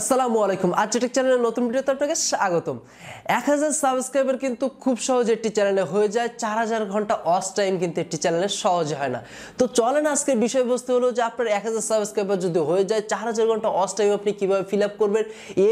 আসসালামু আলাইকুম আর্চটেক চ্যানেলের নতুন ভিডিওতে আপনাকে স্বাগতম এক হাজার সাবস্ক্রাইবার কিন্তু খুব সহজে একটি চ্যানেলে হয়ে যায় চার হাজার ঘন্টা অস টাইম কিন্তু একটি চ্যানেলে সহজ হয় না তো চলেন আজকের বিষয়বস্তু হলো যে আপনার এক হাজার সাবস্ক্রাইবার যদি হয়ে যায় চার হাজার ঘন্টা অস টাইম আপনি কীভাবে ফিল আপ করবেন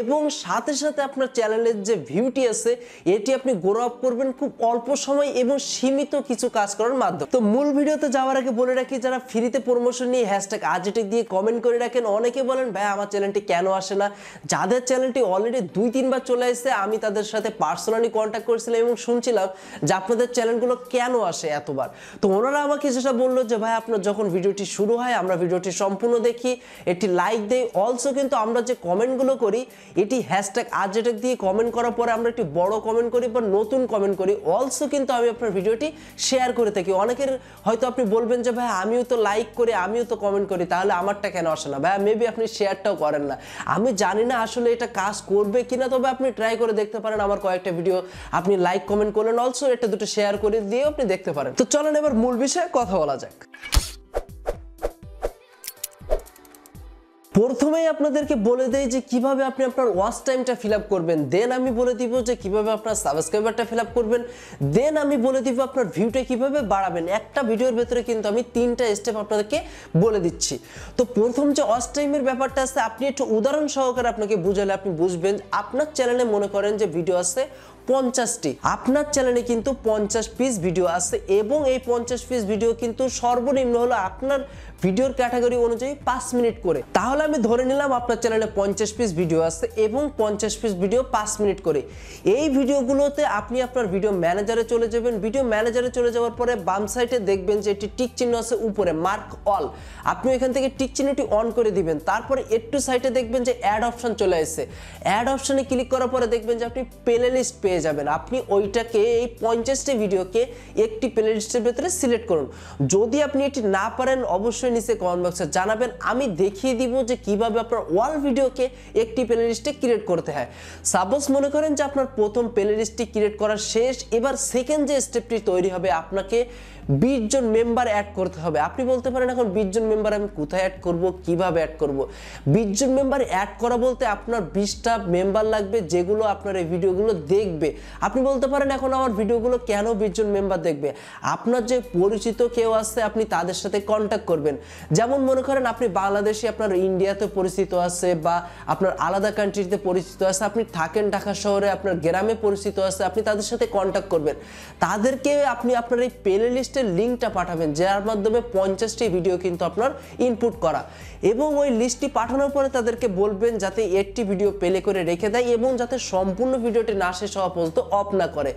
এবং সাথে সাথে আপনার চ্যানেলের যে ভিউটি আছে এটি আপনি গ্রো আপ করবেন খুব অল্প সময় এবং সীমিত কিছু কাজ করার মাধ্যমে তো মূল ভিডিওতে যাওয়ার আগে বলে রাখি যারা ফ্রিতে প্রমোশন নিয়ে হ্যাশট্যাগ আর্চটেক দিয়ে কমেন্ট করে রাখেন অনেকে বলেন ভাই আমার চ্যানেলটি কেন আসে না যাদের চ্যানেলটি অলরেডি দুই তিনবার চলে এসেছে আমি তাদের সাথে পার্সোনালি কন্ট্যাক্ট করেছিলাম এবং শুনছিলাম যে আপনাদের চ্যানেলগুলো কেন আসে এতবার তো ওনারা আমাকে যেটা বললো যে ভাই আপনার যখন ভিডিওটি শুরু হয় আমরা ভিডিওটি সম্পূর্ণ দেখি এটি লাইক দেই অলসো কিন্তু আমরা যে কমেন্টগুলো করি এটি হ্যাশট্যাগ আর্জেটেক দিয়ে কমেন্ট করার পরে আমরা একটি বড় কমেন্ট করি বা নতুন কমেন্ট করি অলসো কিন্তু আমি আপনার ভিডিওটি শেয়ার করে থাকি অনেকের হয়তো আপনি বলবেন যে ভাই আমিও তো লাইক করি আমিও তো কমেন্ট করি তাহলে আমারটা কেন আসে না ভাই মেবি আপনি শেয়ারটাও করেন না আমি জানি না আসলে এটা কাজ করবে কিনা তবে আপনি ট্রাই করে দেখতে পারেন আমার কয়েকটা ভিডিও আপনি লাইক কমেন্ট করলেন অলসো এটা দুটো শেয়ার করে দিয়ে আপনি দেখতে পারেন তো চলেন এবার মূল বিষয়ে কথা বলা যাক প্রথমেই আপনাদেরকে বলে দেই যে কিভাবে আপনি আপনার ওয়াচ টাইমটা ফিল আপ করবেন দেন আমি বলে দিব যে কিভাবে আপনার সাবস্ক্রাইবারটা ফিল আপ করবেন দেন আমি বলে দিব আপনার ভিউটা কিভাবে বাড়াবেন একটা ভিডিওর ভেতরে কিন্তু আমি তিনটা স্টেপ আপনাদেরকে বলে দিচ্ছি তো প্রথম যে ওয়াচ টাইমের ব্যাপারটা আছে আপনি একটু উদাহরণ সহকারে আপনাকে বুঝালে আপনি বুঝবেন আপনার চ্যানেলে মনে করেন যে ভিডিও আছে পঞ্চাশটি আপনার চ্যানেলে কিন্তু পঞ্চাশ পিস ভিডিও আছে এবং এই পঞ্চাশ পিস ভিডিও কিন্তু সর্বনিম্ন হলো আপনার ভিডিওর ক্যাটাগরি অনুযায়ী পাঁচ মিনিট করে তাহলে আমি ধরে নিলাম আপনার চ্যানেলে পঞ্চাশ পিস ভিডিও আছে এবং পঞ্চাশ পিস ভিডিও পাঁচ মিনিট করে এই ভিডিওগুলোতে আপনি আপনার ভিডিও ম্যানেজারে চলে যাবেন ভিডিও ম্যানেজারে চলে যাওয়ার পরে বাম সাইডে দেখবেন যে একটি টিক চিহ্ন আছে উপরে মার্ক অল আপনি এখান থেকে টিক চিহ্নটি অন করে দিবেন তারপরে একটু সাইডে দেখবেন যে অ্যাড অপশান চলে এসেছে অ্যাড অপশানে ক্লিক করার পরে দেখবেন যে আপনি প্লে লিস্ট পেয়ে পেয়ে যাবেন আপনি ওইটাকে এই পঞ্চাশটি ভিডিওকে একটি প্লেলিস্টের ভেতরে সিলেক্ট করুন যদি আপনি এটি না পারেন অবশ্যই নিচে কমেন্ট বক্সে জানাবেন আমি দেখিয়ে দিব যে কিভাবে আপনার ওয়াল ভিডিওকে একটি প্লেলিস্টে ক্রিয়েট করতে হয় সাপোজ মনে করেন যে আপনার প্রথম প্লেলিস্টটি ক্রিয়েট করা শেষ এবার সেকেন্ড যে স্টেপটি তৈরি হবে আপনাকে বিশ জন মেম্বার অ্যাড করতে হবে আপনি বলতে পারেন এখন বিশ জন মেম্বার আমি কোথায় অ্যাড করব কিভাবে অ্যাড করব বিশ জন মেম্বার অ্যাড করা বলতে আপনার 20টা মেম্বার লাগবে যেগুলো আপনার এই ভিডিওগুলো দেখবে আপনি বলতে পারেন এখন আমার ভিডিওগুলো কেন বিশ জন মেম্বার দেখবে আপনার যে পরিচিত কেউ আছে আপনি তাদের সাথে কন্ট্যাক্ট করবেন যেমন মনে করেন আপনি বাংলাদেশে আপনার ইন্ডিয়াতে পরিচিত আছে বা আপনার আলাদা কান্ট্রিতে পরিচিত আছে আপনি থাকেন ঢাকা শহরে আপনার গ্রামে পরিচিত আছে আপনি তাদের সাথে কন্ট্যাক্ট করবেন তাদেরকে আপনি আপনার এই প্লে লিস্টে লিস্টের লিঙ্কটা পাঠাবেন যার মাধ্যমে পঞ্চাশটি ভিডিও কিন্তু আপনার ইনপুট করা এবং ওই লিস্টটি পাঠানোর পরে তাদেরকে বলবেন যাতে একটি ভিডিও পেলে করে রেখে দেয় এবং যাতে সম্পূর্ণ ভিডিওটি না শেষ হওয়া পর্যন্ত অফ না করে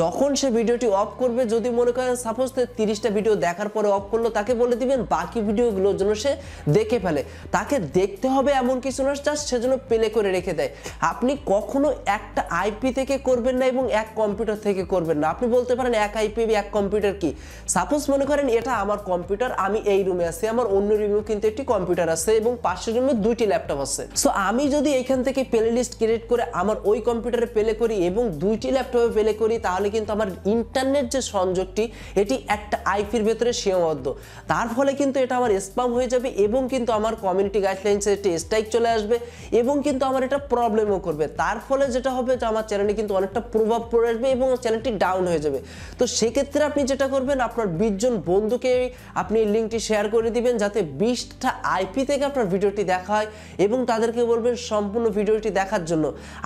যখন সে ভিডিওটি অফ করবে যদি মনে করেন সাপোজ তিরিশটা ভিডিও দেখার পরে অফ করলো তাকে বলে দিবেন বাকি ভিডিওগুলোর জন্য সে দেখে ফেলে তাকে দেখতে হবে এমন কিছু না জাস্ট সেজন্য পেলে করে রেখে দেয় আপনি কখনো একটা আইপি থেকে করবেন না এবং এক কম্পিউটার থেকে করবেন না আপনি বলতে পারেন এক আইপি এক কম্পিউটার কি সাপোজ মনে করেন এটা আমার কম্পিউটার আমি এই রুমে আছি আমার অন্য রুমেও কিন্তু একটি কম্পিউটার আছে এবং পাশের রুমে দুইটি ল্যাপটপ আছে সো আমি যদি এখান থেকে প্লে লিস্ট ক্রিয়েট করে আমার ওই কম্পিউটারে প্লে করি এবং দুইটি ল্যাপটপে প্লে করি তাহলে কিন্তু আমার ইন্টারনেট যে সংযোগটি এটি একটা আইপির ভেতরে সীমাবদ্ধ তার ফলে কিন্তু এটা আমার স্পাম হয়ে যাবে এবং কিন্তু আমার কমিউনিটি গাইডলাইন্সে একটি স্ট্রাইক চলে আসবে এবং কিন্তু আমার এটা প্রবলেমও করবে তার ফলে যেটা হবে যে আমার চ্যানেলে কিন্তু অনেকটা প্রভাব পড়ে আসবে এবং চ্যানেলটি ডাউন হয়ে যাবে তো সেক্ষেত্রে আপনি যেটা করবেন আপনার বিশজন বন্ধুকে আপনি এই লিঙ্কটি শেয়ার করে দিবেন যাতে বিশটা আইপি থেকে আপনার ভিডিওটি দেখা হয় এবং তাদেরকে বলবেন সম্পূর্ণ ভিডিওটি দেখার জন্য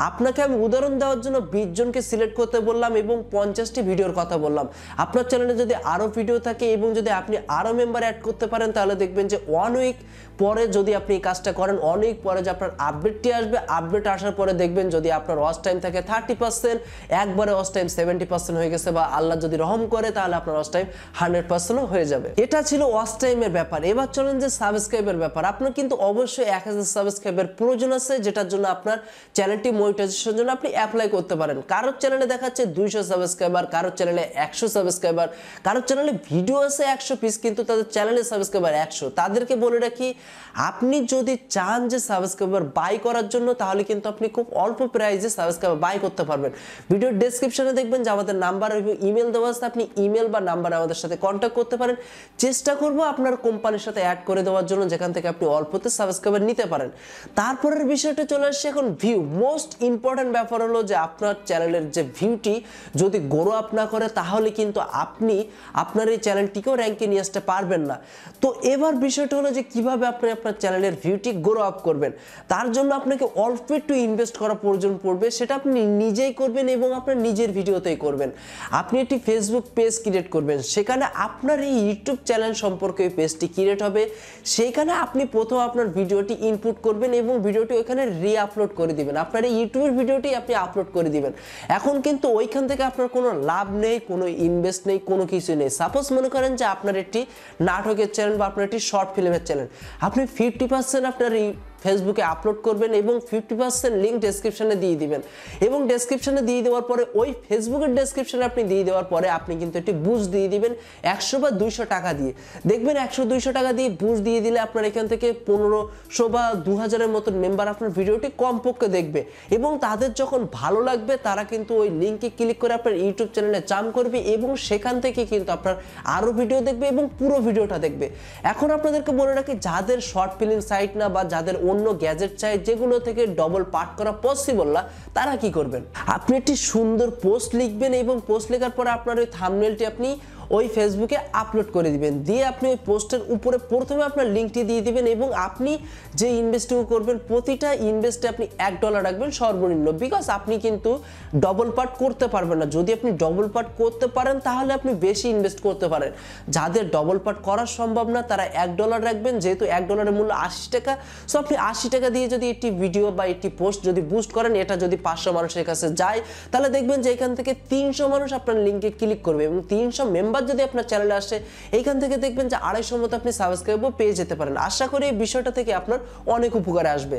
আপনাকে আমি উদাহরণ দেওয়ার জন্য বিশজনকে সিলেক্ট করতে বললাম এবং পঞ্চাশটি ভিডিওর কথা বললাম আপনার চ্যানেলে যদি আরও ভিডিও থাকে এবং যদি আপনি আরও মেম্বার অ্যাড করতে পারেন তাহলে দেখবেন যে ওয়ান উইক পরে যদি আপনি এই কাজটা করেন ওয়ান উইক পরে যে আপনার আপডেটটি আসবে আপডেট আসার পরে দেখবেন যদি আপনার ওয়াচ টাইম থাকে থার্টি পার্সেন্ট একবারে ওয়াচ টাইম সেভেন্টি পার্সেন্ট হয়ে গেছে বা আল্লাহ যদি রহম করে তাহলে আপনার ওয়াচ টাইম হান্ড্রেড পার্সেন্টও হয়ে যাবে এটা ছিল ওয়াচ টাইমের ব্যাপার এবার চলেন যে সাবস্ক্রাইবের ব্যাপার আপনার কিন্তু অবশ্যই এক হাজার সাবস্ক্রাইবের প্রয়োজন আছে যেটার জন্য আপনার চ্যানেলটি মনিটাইজেশন জন্য আপনি অ্যাপ্লাই করতে পারেন কারোর চ্যানেলে দেখাচ্ছে দুইশো সাবস্ক্রাইবার কারোর চ্যানেলে একশো সাবস্ক্রাইবার কারোর চ্যানেলে ভিডিও আছে একশো পিস কিন্তু তাদের চ্যানেলে সাবস্ক্রাইবার একশো তাদেরকে বলে রাখি আপনি যদি চান যে সাবস্ক্রাইবার বাই করার জন্য তাহলে কিন্তু আপনি খুব অল্প প্রাইজে সাবস্ক্রাইবার বাই করতে পারবেন ভিডিওর ডিসক্রিপশনে দেখবেন যে আমাদের নাম্বার ইমেল দেওয়া আছে আপনি ইমেল বা নাম্বার আমাদের সাথে কন্ট্যাক্ট করতে পারেন চেষ্টা করব আপনার কোম্পানির সাথে অ্যাড করে দেওয়ার জন্য যেখান থেকে আপনি অল্পতে সাবস্ক্রাইবার নিতে পারেন তারপরের বিষয়টা চলে আসছে এখন ভিউ মোস্ট ইম্পর্ট্যান্ট ব্যাপার হলো যে আপনার চ্যানেলের যে ভিউটি যদি গ্রো আপ না করে তাহলে কিন্তু আপনি আপনার এই চ্যানেলটিকেও র্যাঙ্কে নিয়ে আসতে পারবেন না তো এবার বিষয়টা হলো যে কিভাবে আপনি আপনার চ্যানেলের ভিউটি গ্রো আপ করবেন তার জন্য আপনাকে অল্প একটু ইনভেস্ট করা প্রয়োজন পড়বে সেটা আপনি নিজেই করবেন এবং আপনার নিজের ভিডিওতেই করবেন আপনি একটি ফেসবুক পেজ ক্রিয়েট করবেন সেখানে আপনার এই ইউটিউব চ্যানেল সম্পর্কে ওই পেজটি ক্রিয়েট হবে সেখানে আপনি প্রথম আপনার ভিডিওটি ইনপুট করবেন এবং ভিডিওটি ওইখানে রি আপলোড করে দিবেন আপনার এই ইউটিউবের ভিডিওটি আপনি আপলোড করে দিবেন এখন কিন্তু ওইখান থেকে আপনার কোনো লাভ নেই কোনো ইনভেস্ট নেই কোনো কিছু নেই সাপোজ মনে করেন যে আপনার একটি নাটকের চ্যানেল বা আপনার একটি শর্ট ফিল্মের চ্যানেল আপনি ফিফটি পার্সেন্ট আপনার ফেসবুকে আপলোড করবেন এবং ফিফটি পার্সেন্ট লিঙ্ক ডেসক্রিপশানে দিয়ে দিবেন এবং ডেসক্রিপশানে দিয়ে দেওয়ার পরে ওই ফেসবুকের ডেসক্রিপশানে আপনি দিয়ে দেওয়ার পরে আপনি কিন্তু একটি বুঝ দিয়ে দিবেন একশো বা দুইশো টাকা দিয়ে দেখবেন একশো দুইশো টাকা দিয়ে বুঝ দিয়ে দিলে আপনার এখান থেকে পনেরোশো বা দু হাজারের মতন মেম্বার আপনার ভিডিওটি কমপক্ষে দেখবে এবং তাদের যখন ভালো লাগবে তারা কিন্তু ওই লিঙ্কে ক্লিক করে আপনার ইউটিউব চ্যানেলে চাম করবে এবং সেখান থেকে কিন্তু আপনার আরও ভিডিও দেখবে এবং পুরো ভিডিওটা দেখবে এখন আপনাদেরকে বলে রাখি যাদের শর্ট ফিল্ম সাইট না বা যাদের অন্য গ্যাজেট চাই যেগুলো থেকে ডবল পার্ট করা পসিবল না তারা কি করবেন আপনি একটি সুন্দর পোস্ট লিখবেন এবং পোস্ট লেখার পরে আপনার ওই থামনেলটি আপনি ওই ফেসবুকে আপলোড করে দিবেন দিয়ে আপনি ওই পোস্টের উপরে প্রথমে আপনার লিঙ্কটি দিয়ে দিবেন এবং আপনি যে ইনভেস্টটুকু করবেন প্রতিটা ইনভেস্টে আপনি এক ডলার রাখবেন সর্বনিম্ন বিকজ আপনি কিন্তু ডবল পার্ট করতে পারবেন না যদি আপনি ডবল পার্ট করতে পারেন তাহলে আপনি বেশি ইনভেস্ট করতে পারেন যাদের ডবল পার্ট করা সম্ভব না তারা এক ডলার রাখবেন যেহেতু এক ডলারের মূল্য আশি টাকা সো আপনি আশি টাকা দিয়ে যদি একটি ভিডিও বা একটি পোস্ট যদি বুস্ট করেন এটা যদি পাঁচশো মানুষের কাছে যায় তাহলে দেখবেন যে এখান থেকে তিনশো মানুষ আপনার লিঙ্কে ক্লিক করবে এবং তিনশো মেম্বার নাম্বার যদি আপনার চ্যানেলে আসে এইখান থেকে দেখবেন যে আড়াইশোর মতো আপনি সাবস্ক্রাইবও পেয়ে যেতে পারেন আশা করি এই বিষয়টা থেকে আপনার অনেক উপকারে আসবে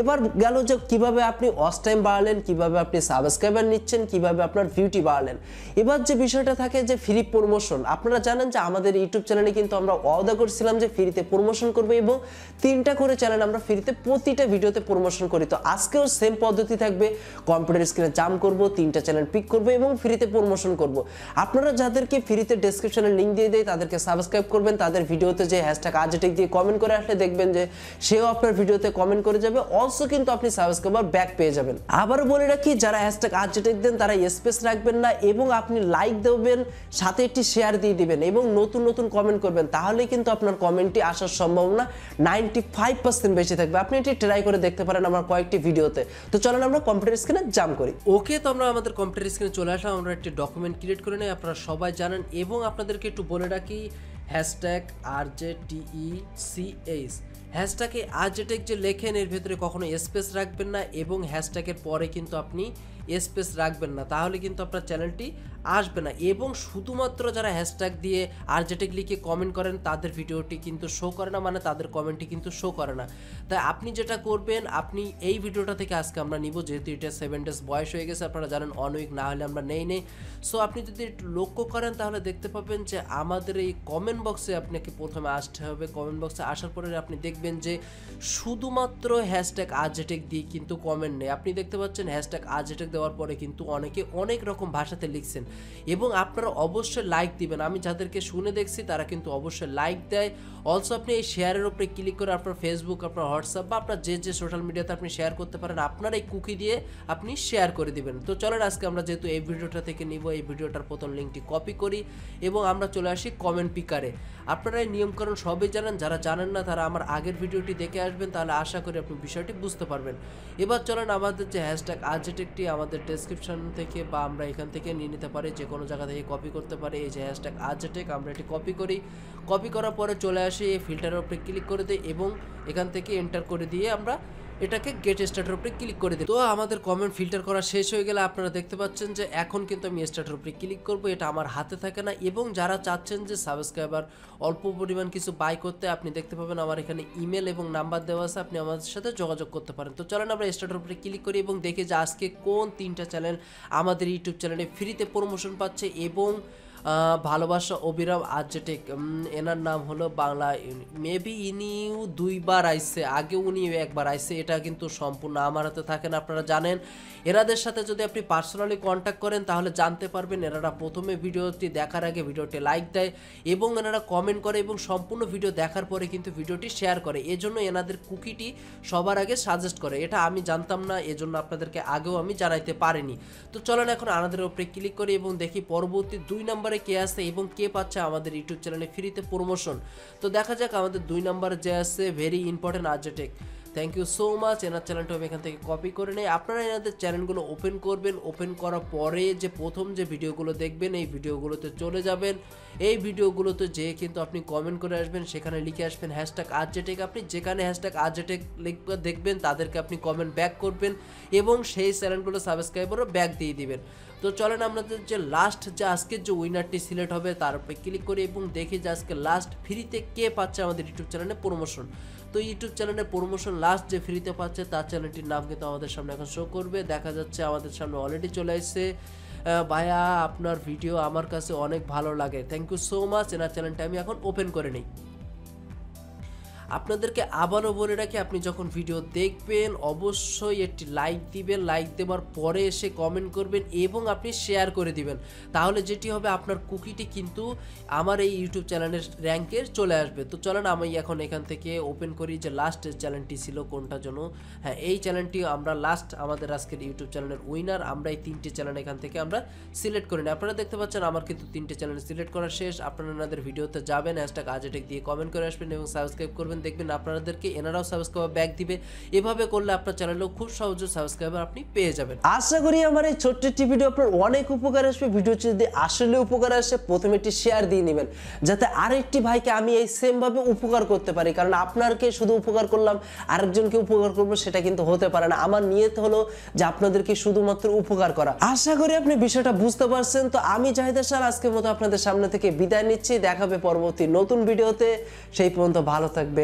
এবার গেল যে কিভাবে আপনি অস টাইম বাড়ালেন কিভাবে আপনি সাবস্ক্রাইবার নিচ্ছেন কিভাবে আপনার ভিউটি বাড়ালেন এবার যে বিষয়টা থাকে যে ফ্রি প্রমোশন আপনারা জানেন যে আমাদের ইউটিউব চ্যানেলে কিন্তু আমরা অদা করছিলাম যে ফ্রিতে প্রমোশন করবো এবং তিনটা করে চ্যানেল আমরা ফ্রিতে প্রতিটা ভিডিওতে প্রমোশন করি তো আজকেও সেম পদ্ধতি থাকবে কম্পিউটার স্ক্রিনে জাম করব তিনটা চ্যানেল পিক করব এবং ফ্রিতে প্রমোশন করব আপনারা যাদেরকে ফ্রিতে ভিডিওতে ডিসক্রিপশনে লিঙ্ক দিয়ে দেয় তাদেরকে সাবস্ক্রাইব করবেন তাদের ভিডিওতে যে হ্যাশট্যাগ আজটেক দিয়ে কমেন্ট করে আসলে দেখবেন যে সেও আপনার ভিডিওতে কমেন্ট করে যাবে অলসো কিন্তু আপনি সাবস্ক্রাইবার ব্যাক পেয়ে যাবেন আবারও বলে রাখি যারা হ্যাশট্যাগ আজটেক দেন তারা স্পেস রাখবেন না এবং আপনি লাইক দেবেন সাথে একটি শেয়ার দিয়ে দিবেন এবং নতুন নতুন কমেন্ট করবেন তাহলেই কিন্তু আপনার কমেন্টটি আসার সম্ভাবনা নাইনটি ফাইভ পার্সেন্ট বেশি থাকবে আপনি এটি ট্রাই করে দেখতে পারেন আমার কয়েকটি ভিডিওতে তো চলেন আমরা কম্পিউটার স্ক্রিনে জাম করি ওকে তো আমরা আমাদের কম্পিউটার স্ক্রিনে চলে আসলাম আমরা একটি ডকুমেন্ট ক্রিয়েট করে নেই আপনারা সবাই জানেন এ এবং আপনাদেরকে একটু বলে রাখি hashtag R J T E C H হ্যাশট্যাগে আর জেটেক যে লেখেন এর ভেতরে কখনো স্পেস রাখবেন না এবং হ্যাশট্যাগের পরে কিন্তু আপনি স্পেস রাখবেন না তাহলে কিন্তু আপনার চ্যানেলটি আসবে না এবং শুধুমাত্র যারা হ্যাশট্যাগ দিয়ে আর লিখে কমেন্ট করেন তাদের ভিডিওটি কিন্তু শো করে না মানে তাদের কমেন্টটি কিন্তু শো করে না তাই আপনি যেটা করবেন আপনি এই ভিডিওটা থেকে আজকে আমরা নিব যেহেতু এটা সেভেন ডেজ বয়স হয়ে গেছে আপনারা জানেন অন না হলে আমরা নেই নেই সো আপনি যদি একটু লক্ষ্য করেন তাহলে দেখতে পাবেন যে আমাদের এই কমেন্ট বক্সে আপনাকে প্রথমে আসতে হবে কমেন্ট বক্সে আসার পরে আপনি দেখবেন যে শুধুমাত্র হ্যাশট্যাগ আর্জেটেক দিয়ে কিন্তু কমেন্ট নেই আপনি দেখতে পাচ্ছেন হ্যাশট্যাগ আর্জেটেক দেওয়ার পরে কিন্তু অনেকে অনেক রকম ভাষাতে লিখছেন এবং আপনারা অবশ্যই লাইক দিবেন আমি যাদেরকে শুনে দেখছি তারা কিন্তু অবশ্যই লাইক দেয় অলসো আপনি এই শেয়ারের উপরে ক্লিক করে আপনার ফেসবুক আপনার হোয়াটসঅ্যাপ বা আপনার যে যে সোশ্যাল মিডিয়াতে আপনি শেয়ার করতে পারেন আপনার এই কুকি দিয়ে আপনি শেয়ার করে দিবেন তো চলেন আজকে আমরা যেহেতু এই ভিডিওটা থেকে নিব এই ভিডিওটার প্রথম লিঙ্কটি কপি করি এবং আমরা চলে আসি কমেন্ট পিকারে আপনারা এই নিয়মকরণ সবই জানেন যারা জানেন না তারা আমার আগের ভিডিওটি দেখে আসবেন তাহলে আশা করি আপনি বিষয়টি বুঝতে পারবেন এবার চলেন আমাদের যে হ্যাশট্যাগ আর্জেটেকটি আমাদের ডেসক্রিপশন থেকে বা আমরা এখান থেকে নিয়ে নিতে পারি পারে যে কোনো জায়গা থেকে কপি করতে পারে এই যে হ্যাশট্যাগ আজটেক আমরা এটি কপি করি কপি করার পরে চলে আসি এই ফিল্টারের উপরে ক্লিক করে দিই এবং এখান থেকে এন্টার করে দিয়ে আমরা এটাকে গেট স্টার্টের উপরে ক্লিক করে দিই তো আমাদের কমেন্ট ফিল্টার করা শেষ হয়ে গেলে আপনারা দেখতে পাচ্ছেন যে এখন কিন্তু আমি স্টার্টের উপরে ক্লিক করবো এটা আমার হাতে থাকে না এবং যারা চাচ্ছেন যে সাবস্ক্রাইবার অল্প পরিমাণ কিছু বাই করতে আপনি দেখতে পাবেন আমার এখানে ইমেল এবং নাম্বার দেওয়া আছে আপনি আমাদের সাথে যোগাযোগ করতে পারেন তো চলেন আমরা স্টার্টের উপরে ক্লিক করি এবং দেখি যে আজকে কোন তিনটা চ্যানেল আমাদের ইউটিউব চ্যানেলে ফ্রিতে প্রমোশন পাচ্ছে এবং ভালোবাসা অবিরাম আর্জেটিক এনার নাম হলো বাংলা মেবি ইনিও দুইবার আইসে আগে উনি একবার আইসে এটা কিন্তু সম্পূর্ণ আমার হাতে থাকেন আপনারা জানেন এনাদের সাথে যদি আপনি পার্সোনালি কন্ট্যাক্ট করেন তাহলে জানতে পারবেন এনারা প্রথমে ভিডিওটি দেখার আগে ভিডিওটি লাইক দেয় এবং এনারা কমেন্ট করে এবং সম্পূর্ণ ভিডিও দেখার পরে কিন্তু ভিডিওটি শেয়ার করে এজন্য এনাদের কুকিটি সবার আগে সাজেস্ট করে এটা আমি জানতাম না এজন্য আপনাদেরকে আগেও আমি জানাইতে পারিনি তো চলেন এখন আনাদের উপরে ক্লিক করি এবং দেখি পরবর্তী দুই নম্বরে নাম্বারে কে আছে এবং কে পাচ্ছে আমাদের ইউটিউব চ্যানেলে ফ্রিতে প্রমোশন তো দেখা যাক আমাদের দুই নাম্বারে যে আছে ভেরি ইম্পর্টেন্ট আর্জেটেক থ্যাংক ইউ সো মাচ এনার চ্যানেলটা আমি এখান থেকে কপি করে নেই আপনারা এনাদের চ্যানেলগুলো ওপেন করবেন ওপেন করার পরে যে প্রথম যে ভিডিওগুলো দেখবেন এই ভিডিওগুলোতে চলে যাবেন এই ভিডিওগুলোতে যেয়ে কিন্তু আপনি কমেন্ট করে আসবেন সেখানে লিখে আসবেন হ্যাশট্যাগ আর্জেটেক আপনি যেখানে হ্যাশট্যাগ আর্জেটেক লিখবে দেখবেন তাদেরকে আপনি কমেন্ট ব্যাক করবেন এবং সেই চ্যানেলগুলো সাবস্ক্রাইবারও ব্যাক দিয়ে দিবেন তো চলেন আমাদের যে লাস্ট যে আজকের যে উইনারটি সিলেক্ট হবে তার উপরে ক্লিক করি এবং দেখি যে আজকে লাস্ট ফ্রিতে কে পাচ্ছে আমাদের ইউটিউব চ্যানেলে প্রমোশন তো ইউটিউব চ্যানেলে প্রমোশন লাস্ট যে ফ্রিতে পাচ্ছে তার চ্যানেলটির নাম কিন্তু আমাদের সামনে এখন শো করবে দেখা যাচ্ছে আমাদের সামনে অলরেডি চলে এসেছে ভাইয়া আপনার ভিডিও আমার কাছে অনেক ভালো লাগে থ্যাংক ইউ সো মাচ এনার চ্যানেলটা আমি এখন ওপেন করে নিই আপনাদেরকে আবারও বলে রাখি আপনি যখন ভিডিও দেখবেন অবশ্যই একটি লাইক দিবেন লাইক দেওয়ার পরে এসে কমেন্ট করবেন এবং আপনি শেয়ার করে দিবেন তাহলে যেটি হবে আপনার কুকিটি কিন্তু আমার এই ইউটিউব চ্যানেলের র্যাঙ্কে চলে আসবে তো চলেন আমি এখন এখান থেকে ওপেন করি যে লাস্ট চ্যানেলটি ছিল কোনটা জন্য হ্যাঁ এই চ্যানেলটি আমরা লাস্ট আমাদের আজকের ইউটিউব চ্যানেলের উইনার আমরা এই তিনটি চ্যানেল এখান থেকে আমরা সিলেক্ট করি না আপনারা দেখতে পাচ্ছেন আমার কিন্তু তিনটে চ্যানেল সিলেক্ট করা শেষ আপনারা আমাদের ভিডিওতে যাবেন হ্যাশট্যাগ আজেটেক দিয়ে কমেন্ট করে আসবেন এবং সাবস্ক্রাইব করবেন করবেন দেখবেন আপনাদেরকে এনারাও সাবস্ক্রাইবার ব্যাক দিবে এভাবে করলে আপনার চ্যানেলেও খুব সহজে সাবস্ক্রাইবার আপনি পেয়ে যাবেন আশা করি আমার এই ছোট্ট একটি ভিডিও আপনার অনেক উপকার আসবে ভিডিও যদি আসলে উপকার আসে প্রথমে একটি শেয়ার দিয়ে নেবেন যাতে আরেকটি ভাইকে আমি এই সেমভাবে উপকার করতে পারি কারণ আপনারকে শুধু উপকার করলাম আরেকজনকে উপকার করবো সেটা কিন্তু হতে পারে না আমার নিয়ত হলো যে আপনাদেরকে শুধুমাত্র উপকার করা আশা করি আপনি বিষয়টা বুঝতে পারছেন তো আমি জাহিদা স্যার আজকের মতো আপনাদের সামনে থেকে বিদায় নিচ্ছি দেখাবে পরবর্তী নতুন ভিডিওতে সেই পর্যন্ত ভালো থাকবে